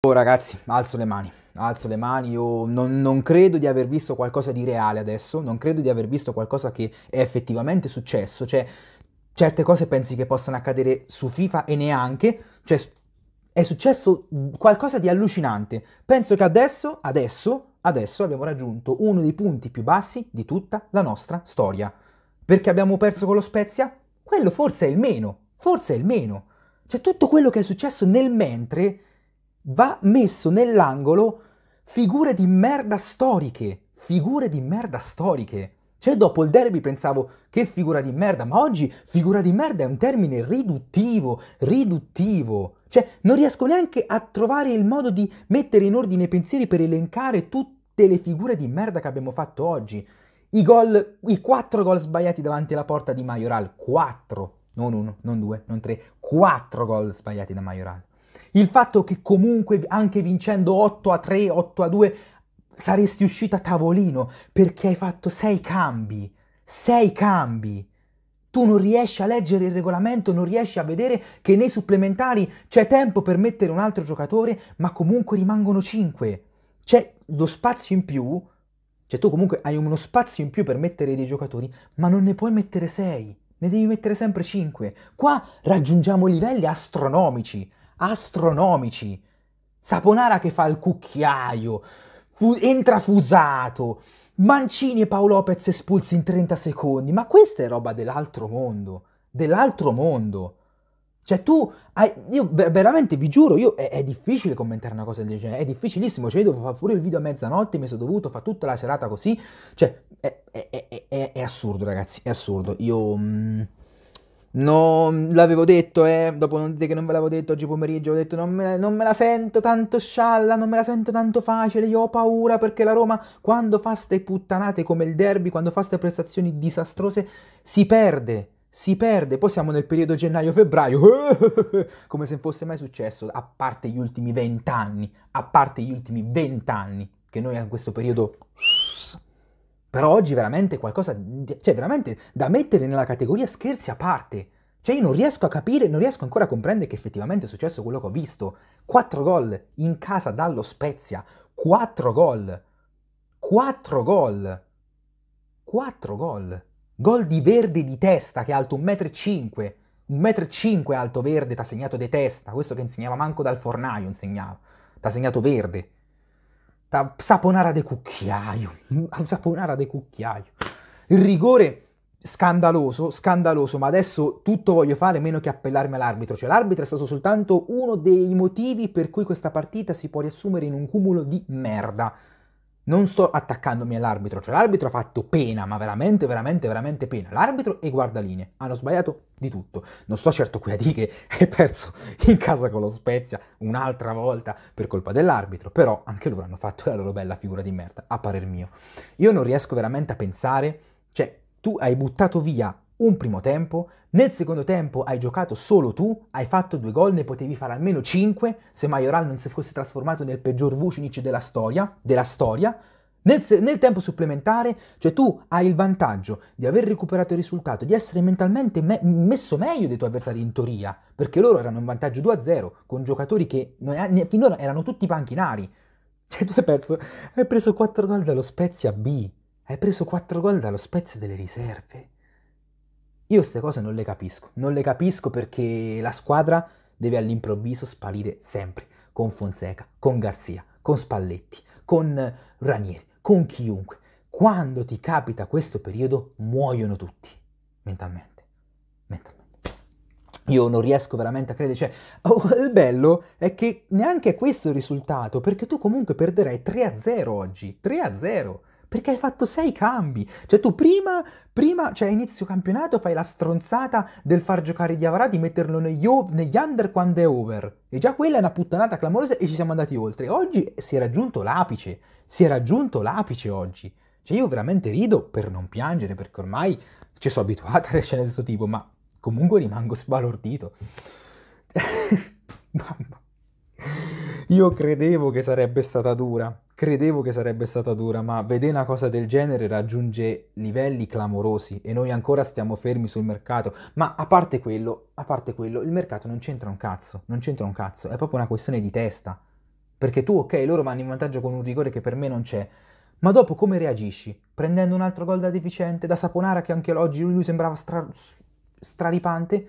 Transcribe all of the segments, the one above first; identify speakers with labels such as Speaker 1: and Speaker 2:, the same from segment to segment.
Speaker 1: Oh ragazzi, alzo le mani, alzo le mani, io non, non, credo di aver visto qualcosa di reale adesso, non credo di aver visto qualcosa che è effettivamente successo, cioè certe cose pensi che possano accadere su FIFA e neanche, cioè è successo qualcosa di allucinante, penso che adesso, adesso, adesso abbiamo raggiunto uno dei punti più bassi di tutta la nostra storia, perché abbiamo perso con lo Spezia? Quello forse è il meno, forse è il meno, cioè tutto quello che è successo nel mentre va messo nell'angolo figure di merda storiche, figure di merda storiche. Cioè dopo il derby pensavo che figura di merda, ma oggi figura di merda è un termine riduttivo, riduttivo. Cioè non riesco neanche a trovare il modo di mettere in ordine i pensieri per elencare tutte le figure di merda che abbiamo fatto oggi. I gol, i quattro gol sbagliati davanti alla porta di Majoral, quattro, non uno, non due, non tre, quattro gol sbagliati da Majoral il fatto che comunque anche vincendo 8 a 3, 8 a 2 saresti uscita a tavolino perché hai fatto 6 cambi, 6 cambi. Tu non riesci a leggere il regolamento, non riesci a vedere che nei supplementari c'è tempo per mettere un altro giocatore, ma comunque rimangono 5. C'è lo spazio in più, cioè tu comunque hai uno spazio in più per mettere dei giocatori, ma non ne puoi mettere 6, ne devi mettere sempre 5. Qua raggiungiamo livelli astronomici astronomici. Saponara che fa il cucchiaio, fu- entra fusato, Mancini e Paolo Lopez espulsi in 30 secondi, ma questa è roba dell'altro mondo, dell'altro mondo. Cioè tu hai, io veramente vi giuro, io, è, è, difficile commentare una cosa del genere, è difficilissimo, cioè io devo fare pure il video a mezzanotte, mi sono dovuto fare tutta la serata così, cioè è, è, è assurdo ragazzi, è assurdo, io... Mh, mm, non l'avevo detto, eh. Dopo non dite che non ve l'avevo detto oggi pomeriggio. Ho detto non me, non me la sento tanto scialla, non me la sento tanto facile. Io ho paura perché la Roma, quando fa ste puttanate come il derby, quando fa ste prestazioni disastrose, si perde si perde. Poi siamo nel periodo gennaio-febbraio, come se fosse mai successo, a parte gli ultimi vent'anni, a parte gli ultimi vent'anni, che noi in questo periodo però oggi veramente qualcosa, cioè veramente da mettere nella categoria scherzi a parte. Cioè io non riesco a capire, non riesco ancora a comprendere che effettivamente è successo quello che ho visto. 4 gol in casa dallo Spezia, 4 gol. 4 gol. 4 gol. Gol di Verde di testa che è alto 1,5 m. 1,5 m alto Verde, t'ha segnato di testa. Questo che insegnava manco dal fornaio, insegnava. T'ha segnato Verde saponara de cucchiaio, saponara de cucchiaio. Il rigore scandaloso, scandaloso, ma adesso tutto voglio fare meno che appellarmi all'arbitro, cioè l'arbitro è stato soltanto uno dei motivi per cui questa partita si può riassumere in un cumulo di merda non sto attaccandomi all'arbitro, cioè l'arbitro ha fatto pena, ma veramente, veramente, veramente pena. L'arbitro e i guardaline hanno sbagliato di tutto. Non sto certo qui a dire che è perso in casa con lo Spezia un'altra volta per colpa dell'arbitro, però anche loro hanno fatto la loro bella figura di merda, a parer mio. Io non riesco veramente a pensare, cioè tu hai buttato via un primo tempo, nel secondo tempo hai giocato solo tu, hai fatto due gol, ne potevi fare almeno cinque, se Majoral non si fosse trasformato nel peggior Vucinic della storia, della storia. Nel, nel tempo supplementare, cioè tu hai il vantaggio di aver recuperato il risultato, di essere mentalmente me messo meglio dei tuoi avversari in teoria, perché loro erano in vantaggio 2-0 con giocatori che finora erano tutti panchinari. Cioè tu hai, perso, hai preso 4 gol dallo Spezia B, hai preso 4 gol dallo Spezia delle riserve. Io queste cose non le capisco, non le capisco perché la squadra deve all'improvviso sparire sempre con Fonseca, con Garzia, con Spalletti, con Ranieri, con chiunque. Quando ti capita questo periodo muoiono tutti, mentalmente, mentalmente. Io non riesco veramente a credere, cioè, oh, il bello è che neanche questo è il risultato, perché tu comunque perderai 3-0 oggi, 3-0. Perché hai fatto sei cambi. Cioè tu prima, prima, cioè inizio campionato fai la stronzata del far giocare Diavara, di metterlo negli, ov- negli under quando è over. E già quella è una puttanata clamorosa e ci siamo andati oltre. Oggi si è raggiunto l'apice. Si è raggiunto l'apice oggi. Cioè io veramente rido per non piangere perché ormai ci sono abituato alle scene di questo tipo, ma comunque rimango sbalordito. Mamma. Io credevo che sarebbe stata dura, credevo che sarebbe stata dura, ma vedere una cosa del genere raggiunge livelli clamorosi e noi ancora stiamo fermi sul mercato. Ma a parte quello, a parte quello, il mercato non c'entra un cazzo, non c'entra un cazzo, è proprio una questione di testa. Perché tu, ok, loro vanno in vantaggio con un rigore che per me non c'è, ma dopo come reagisci? Prendendo un altro gol da deficiente, da Saponara che anche oggi lui sembrava stra- straripante?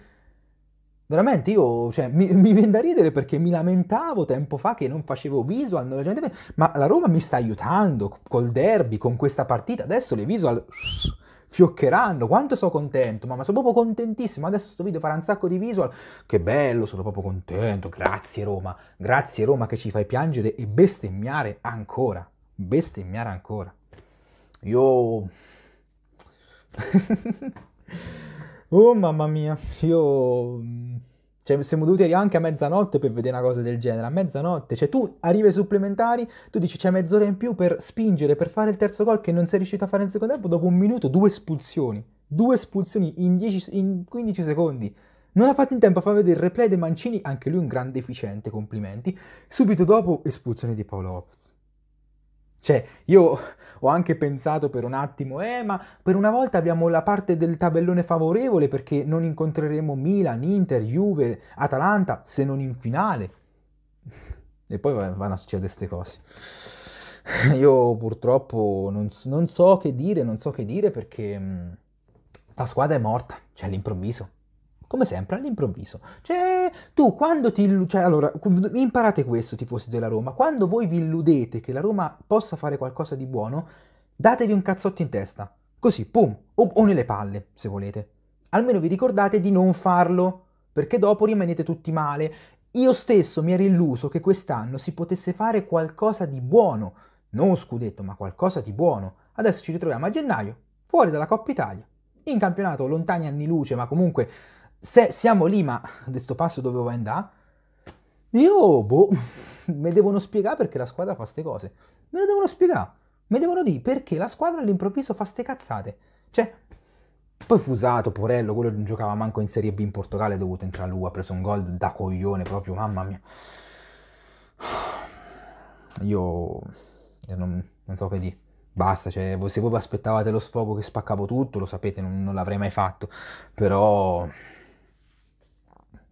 Speaker 1: Veramente io, cioè, mi, mi viene da ridere perché mi lamentavo tempo fa che non facevo visual, non gente... ma la Roma mi sta aiutando col derby, con questa partita, adesso le visual fioccheranno, quanto sono contento, ma, sono proprio contentissimo, adesso sto video farà un sacco di visual, che bello, sono proprio contento, grazie Roma, grazie Roma che ci fai piangere e bestemmiare ancora, bestemmiare ancora. Io... Oh mamma mia, io... Mm, cioè, siamo dovuti arrivare anche a mezzanotte per vedere una cosa del genere, a mezzanotte. Cioè, tu arrivi ai supplementari, tu dici c'è mezz'ora in più per spingere, per fare il terzo gol che non sei riuscito a fare nel secondo tempo, dopo un minuto due espulsioni. Due espulsioni in, 10, in 15 secondi. Non ha fatto in tempo a far vedere il replay dei Mancini, anche lui un grande efficiente, complimenti. Subito dopo espulsione di Paolo Lopez. Cioè, io ho anche pensato per un attimo, eh, ma per una volta abbiamo la parte del tabellone favorevole perché non incontreremo Milan, Inter, Juve, Atalanta se non in finale. E poi vanno a succedere queste cose. Io purtroppo non, non so che dire, non so che dire perché mm, la squadra è morta, cioè all'improvviso come sempre, all'improvviso. Cioè, tu quando ti... Cioè, allora, imparate questo, tifosi della Roma, quando voi vi illudete che la Roma possa fare qualcosa di buono, datevi un cazzotto in testa, così, pum, o, o nelle palle, se volete. Almeno vi ricordate di non farlo, perché dopo rimanete tutti male. Io stesso mi ero illuso che quest'anno si potesse fare qualcosa di buono, non scudetto, ma qualcosa di buono. Adesso ci ritroviamo a gennaio, fuori dalla Coppa Italia, in campionato lontani anni luce, ma comunque se siamo lì, ma questo passo dovevo andare? Io, boh, mi devono spiegare perché la squadra fa queste cose. Me lo devono spiegare. Mi devono dire perché la squadra all'improvviso fa ste cazzate. Cioè, poi Fusato, Porello, quello non giocava manco in Serie B in Portogallo, è dovuto entrare lui, ha preso un gol da coglione proprio, mamma mia. Io, io non, non, so che dire. Basta, cioè, se voi vi aspettavate lo sfogo che spaccavo tutto, lo sapete, non, non l'avrei mai fatto. Però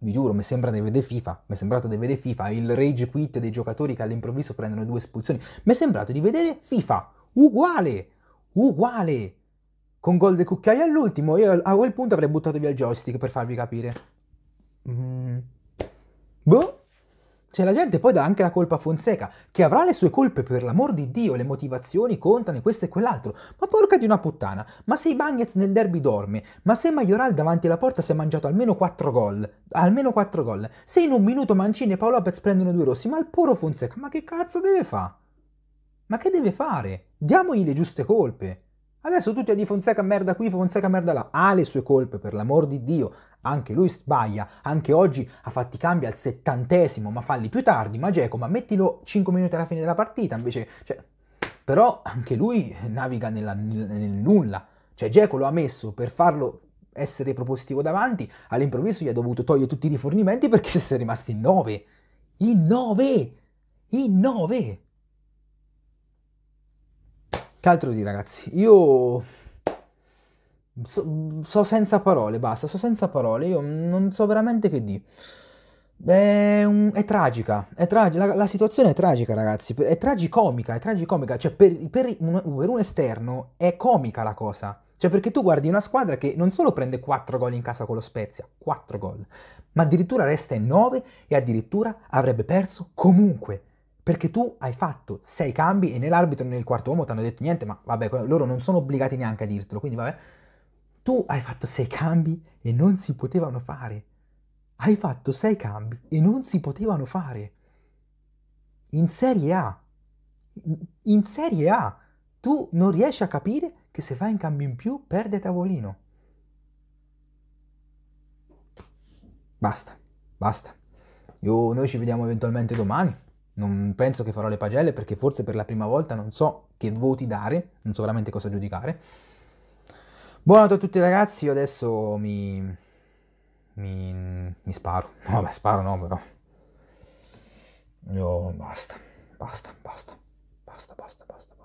Speaker 1: vi giuro, mi sembra di vedere FIFA, mi è sembrato di vedere FIFA, il rage quit dei giocatori che all'improvviso prendono due espulsioni, mi è sembrato di vedere FIFA, uguale, uguale, con gol del cucchiaio all'ultimo, io a quel punto avrei buttato via il joystick per farvi capire. Mm. Boh. Cioè la gente poi dà anche la colpa a Fonseca, che avrà le sue colpe per l'amor di Dio, le motivazioni contano e questo e quell'altro, ma porca di una puttana, ma se Ibagnez nel derby dorme, ma se Majoral davanti alla porta si è mangiato almeno 4 gol, almeno 4 gol, se in un minuto Mancini e Paolo Lopez prendono due rossi, ma il puro Fonseca, ma che cazzo deve fare? Ma che deve fare? Diamogli le giuste colpe. Adesso tutti a di Fonseca merda qui, Fonseca merda là. Ha le sue colpe, per l'amor di Dio. Anche lui sbaglia, anche oggi ha fatti cambi al settantesimo, ma falli più tardi, ma Geco, ma mettilo 5 minuti alla fine della partita, invece... Cioè, però anche lui naviga nella, nel nulla. Cioè Geco lo ha messo per farlo essere propositivo davanti, all'improvviso gli ha dovuto togliere tutti i rifornimenti perché si è rimasti in 9. In 9! In 9! Che altro di ragazzi? Io so, so, senza parole, basta, so senza parole, io non so veramente che dire. È, un, è tragica, è tragi- la, la, situazione è tragica ragazzi, è tragicomica, è tragicomica, cioè per, per, un, per un esterno è comica la cosa. Cioè, perché tu guardi una squadra che non solo prende 4 gol in casa con lo Spezia, 4 gol, ma addirittura resta in 9 e addirittura avrebbe perso comunque perché tu hai fatto sei cambi e né l'arbitro né il quarto uomo ti hanno detto niente, ma vabbè, loro non sono obbligati neanche a dirtelo, quindi vabbè, tu hai fatto sei cambi e non si potevano fare. Hai fatto sei cambi e non si potevano fare. In Serie A, in Serie A, tu non riesci a capire che se fai un cambio in più perde tavolino. Basta, basta. Io, noi ci vediamo eventualmente domani non penso che farò le pagelle perché forse per la prima volta non so che voti dare, non so veramente cosa giudicare. Buonanotte a tutti ragazzi, io adesso mi... mi, mi sparo. No, vabbè, sparo no, però... Io basta, basta, basta, basta, basta, basta.